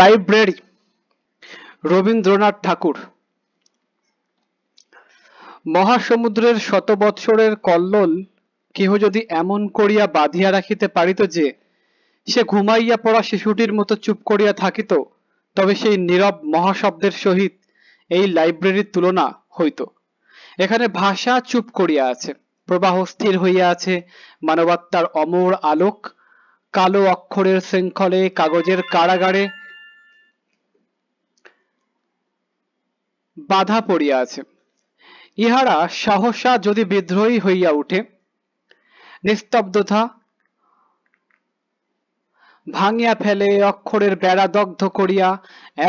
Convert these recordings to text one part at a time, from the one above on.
library Rabindranath ঠাকুর মহাসমুদ্রের শত বৎসরের কল্লোল কেহ যদি এমন করিয়া বাঁধিয়া রাখিতে পারিত যে সে ঘুমাইয়া পড়া শিশুটির মতো চুপ করিয়া থাকিত তবে সেই নীরব মহাশব্দের সহিত এই লাইব্রেরির তুলনা হইত এখানে ভাষা চুপ করিয়া আছে প্রবাহ স্থির হইয়া আছে মানবাত্মার অমর আলোক কালো অক্ষরের শৃঙ্খলে কাগজের কারাগারে বাধা পড়িয়া আছে ইহারা সহসা যদি বিদ্রোহী হইয়া উঠে নিস্তব্ধতা ভাঙিয়া ফেলে অক্ষরের বেড়া দগ্ধ করিয়া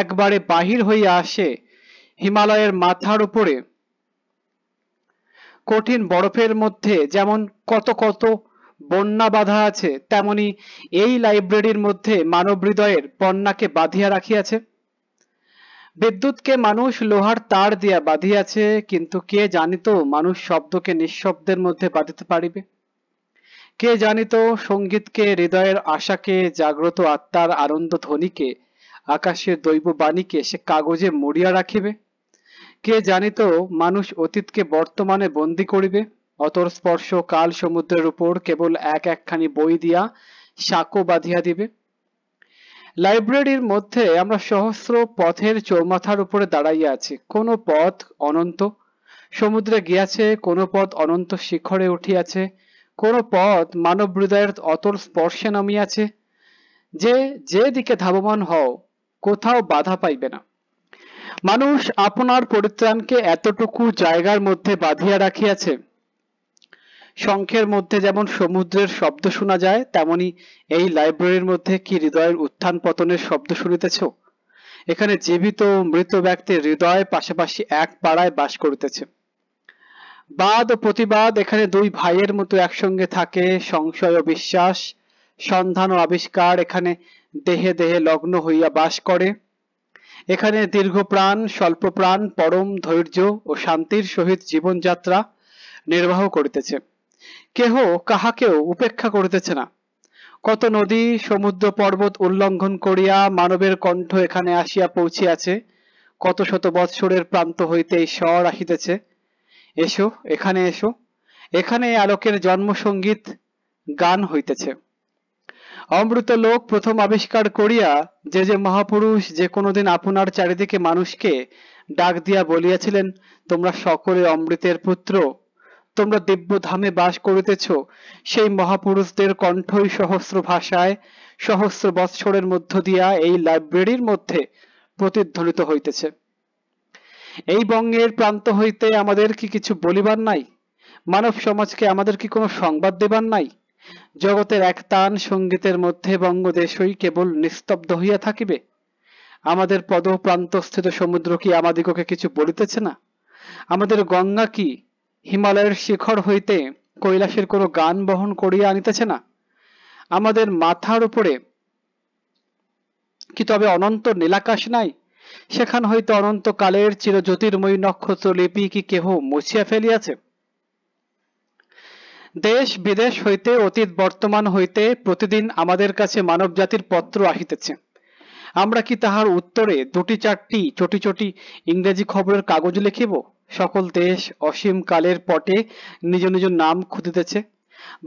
একবারে বাহির হইয়া আসে হিমালয়ের মাথার উপরে কঠিন বরফের মধ্যে যেমন কত কত বন্যা বাধা আছে তেমনি এই লাইব্রেরির মধ্যে মানব হৃদয়ের বন্যাকে বাঁধিয়া রাখিয়াছে বিদ্যুৎকে মানুষ লোহার তার দিয়া বাঁধিয়াছে কিন্তু কে জানিত মানুষ শব্দকে নিঃশব্দের মধ্যে বাঁধিতে পারিবে কে জানিত সঙ্গীতকে হৃদয়ের আশাকে জাগ্রত আত্মার আনন্দ ধ্বনিকে আকাশের দৈব বাণীকে সে কাগজে মরিয়া রাখিবে কে জানিত মানুষ অতীতকে বর্তমানে বন্দী করিবে অতর স্পর্শ কাল সমুদ্রের উপর কেবল এক একখানি বই দিয়া সাঁকো বাঁধিয়া দিবে লাইব্রেরির মধ্যে আমরা সহস্র পথের চৌমাথার উপরে দাঁড়াইয়া আছি কোন পথ অনন্ত সমুদ্রে গিয়াছে কোন পথ অনন্ত শিখরে উঠিয়াছে কোন পথ মানব হৃদয়ের অতল স্পর্শে নামিয়াছে যে যে দিকে ধাবমান হও কোথাও বাধা পাইবে না মানুষ আপনার পরিত্রাণকে এতটুকু জায়গার মধ্যে বাঁধিয়া রাখিয়াছে শঙ্খের মধ্যে যেমন সমুদ্রের শব্দ শোনা যায় তেমনি এই লাইব্রেরির মধ্যে কি হৃদয়ের উত্থান পতনের শব্দ শুনিতেছ এখানে জীবিত ও মৃত ব্যক্তির হৃদয় পাশাপাশি এক পাড়ায় বাস করিতেছে বাদ ও প্রতিবাদ এখানে দুই ভাইয়ের মতো একসঙ্গে থাকে সংশয় ও বিশ্বাস সন্ধান ও আবিষ্কার এখানে দেহে দেহে লগ্ন হইয়া বাস করে এখানে দীর্ঘ প্রাণ স্বল্প প্রাণ পরম ধৈর্য ও শান্তির সহিত জীবনযাত্রা নির্বাহ করিতেছে কেহ কাহাকেও উপেক্ষা করিতেছে না কত নদী সমুদ্র পর্বত উল্লঙ্ঘন করিয়া মানবের কণ্ঠ এখানে আসিয়া পৌঁছিয়াছে কত শত বৎসরের প্রান্ত হইতে এই স্বর আসিতেছে এসো এখানে এসো এখানে আলোকের জন্মসঙ্গীত গান হইতেছে অমৃত লোক প্রথম আবিষ্কার করিয়া যে যে মহাপুরুষ যে কোনোদিন আপনার চারিদিকে মানুষকে ডাক দিয়া বলিয়াছিলেন তোমরা সকলে অমৃতের পুত্র তোমরা দিব্যধামে বাস করিতেছ সেই মহাপুরুষদের কণ্ঠই সহস্র ভাষায় সহস্র বৎসরের মধ্য দিয়া এই লাইব্রেরির মধ্যে প্রতিধ্বনিত হইতেছে এই বঙ্গের প্রান্ত হইতে আমাদের কি কিছু বলিবার নাই মানব সমাজকে আমাদের কি কোনো সংবাদ দেবার নাই জগতের এক তান সঙ্গীতের মধ্যে বঙ্গদেশই কেবল নিস্তব্ধ হইয়া থাকিবে আমাদের পদ প্রান্তস্থিত সমুদ্র কি আমাদিগকে কিছু বলিতেছে না আমাদের গঙ্গা কি হিমালয়ের শিখর হইতে কৈলাসের কোনো গান বহন করিয়া আনিতেছে না আমাদের মাথার উপরে কি তবে অনন্ত নীলাকাশ নাই সেখান হইতে অনন্তকালের চির জ্যোতির্ময়ী নক্ষত্র লিপি কি কেহ মুছিয়া ফেলিয়াছে দেশ বিদেশ হইতে অতীত বর্তমান হইতে প্রতিদিন আমাদের কাছে মানব জাতির পত্র আসিতেছে আমরা কি তাহার উত্তরে দুটি চারটি চটি চটি ইংরেজি খবরের কাগজ লিখিব সকল দেশ অসীম কালের পটে নিজ নিজ নাম খুঁজিতেছে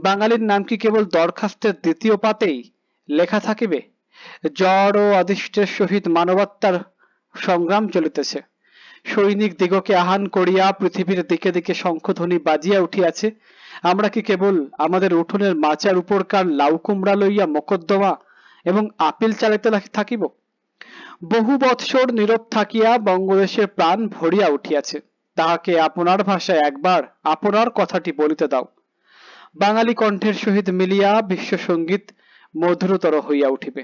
বাঙালির নাম কি কেবল দরখাস্তের দ্বিতীয় পাতেই লেখা থাকিবে জ্বর ও অদৃষ্টের সহিত মানবতার সংগ্রাম চলিতেছে সৈনিক দিগকে আহান করিয়া পৃথিবীর দিকে দিকে শঙ্খধ্বনি বাজিয়া উঠিয়াছে আমরা কি কেবল আমাদের উঠোনের মাচার উপরকার লাউ কুমড়া লইয়া মকদ্দমা এবং আপিল চালাইতে থাকিব বহু বৎসর নীরব থাকিয়া বঙ্গদেশের প্রাণ ভরিয়া উঠিয়াছে তাহাকে আপনার ভাষায় একবার আপনার কথাটি বলিতে দাও বাঙালি কণ্ঠের সহিত মিলিয়া বিশ্ব সঙ্গীত মধুরতর হইয়া উঠিবে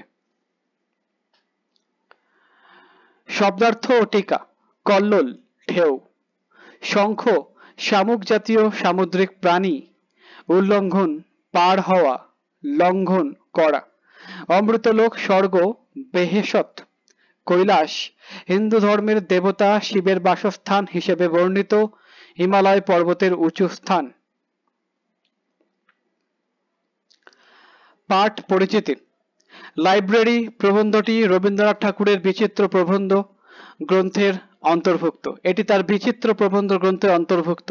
শব্দার্থ ও টিকা কল্লোল ঢেউ শঙ্খ শামুক জাতীয় সামুদ্রিক প্রাণী উল্লঙ্ঘন পার হওয়া লঙ্ঘন করা অমৃতলোক স্বর্গ বেহেসত কৈলাস হিন্দু ধর্মের দেবতা শিবের বাসস্থান হিসেবে বর্ণিত হিমালয় পর্বতের উঁচু স্থান পাঠ পরিচিতি লাইব্রেরি প্রবন্ধটি রবীন্দ্রনাথ ঠাকুরের বিচিত্র প্রবন্ধ গ্রন্থের অন্তর্ভুক্ত এটি তার বিচিত্র প্রবন্ধ গ্রন্থের অন্তর্ভুক্ত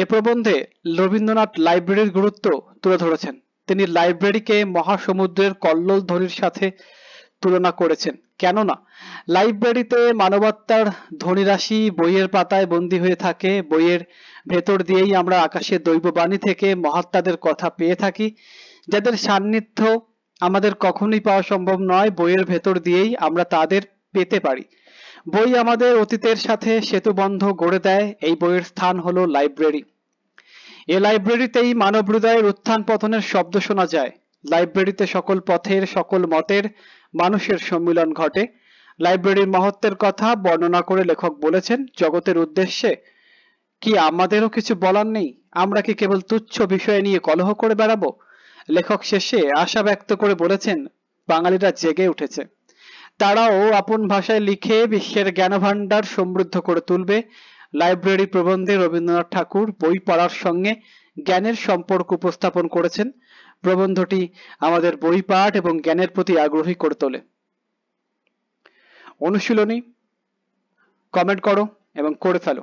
এ প্রবন্ধে রবীন্দ্রনাথ লাইব্রেরির গুরুত্ব তুলে ধরেছেন তিনি লাইব্রেরিকে মহাসমুদ্রের কল্লোল ধ্বনির সাথে তুলনা করেছেন কেননা লাইব্রেরিতে মানবাত্মার ধনীরাশি বইয়ের পাতায় বন্দী হয়ে থাকে বইয়ের ভেতর দিয়েই আমরা আকাশের দৈববাণী থেকে মহাত্মাদের কথা পেয়ে থাকি যাদের সান্নিধ্য আমাদের কখনোই পাওয়া সম্ভব নয় বইয়ের ভেতর দিয়েই আমরা তাদের পেতে পারি বই আমাদের অতীতের সাথে সেতুবন্ধ গড়ে দেয় এই বইয়ের স্থান হলো লাইব্রেরি এ লাইব্রেরিতেই মানব হৃদয়ের উত্থান পতনের শব্দ শোনা যায় লাইব্রেরিতে সকল পথের সকল মতের মানুষের সম্মিলন ঘটে লাইব্রেরির মহত্বের কথা বর্ণনা করে লেখক বলেছেন জগতের উদ্দেশ্যে কি আমাদেরও কিছু বলার নেই আমরা কি কেবল তুচ্ছ বিষয় নিয়ে কলহ করে বেড়াবো লেখক শেষে আশা ব্যক্ত করে বলেছেন বাঙালিরা জেগে উঠেছে তারাও আপন ভাষায় লিখে বিশ্বের জ্ঞানভাণ্ডার সমৃদ্ধ করে তুলবে লাইব্রেরি প্রবন্ধে রবীন্দ্রনাথ ঠাকুর বই পড়ার সঙ্গে জ্ঞানের সম্পর্ক উপস্থাপন করেছেন প্রবন্ধটি আমাদের বইপাঠ এবং জ্ঞানের প্রতি আগ্রহী করে তোলে অনুশীলনী কমেন্ট করো এবং করে ফেলো